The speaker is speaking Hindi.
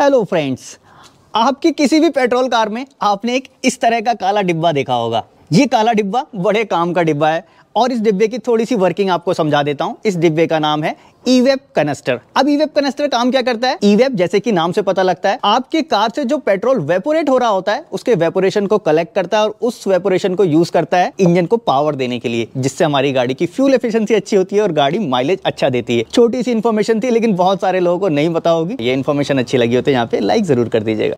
हेलो फ्रेंड्स आपकी किसी भी पेट्रोल कार में आपने एक इस तरह का काला डिब्बा देखा होगा ये काला डिब्बा बड़े काम का डिब्बा है और इस डिब्बे की थोड़ी सी वर्किंग आपको समझा देता हूँ इस डिब्बे का नाम है ईवेब कनेस्टर अब ईवेब कनेस्टर काम क्या करता है ईवेब जैसे कि नाम से पता लगता है आपके कार से जो पेट्रोल वेपोरेट हो रहा होता है उसके वेपोरेशन को कलेक्ट करता है और उस वेपोरेशन को यूज करता है इंजन को पावर देने के लिए जिससे हमारी गाड़ी की फ्यूल एफिशिएंसी अच्छी होती है और गाड़ी माइलेज अच्छा देती है छोटी सी इन्फॉर्मेशन थी लेकिन बहुत सारे लोगों को नहीं पता होगी ये इन्फॉर्मेशन अच्छी लगी होती है यहाँ पे लाइक जरूर कर दीजिएगा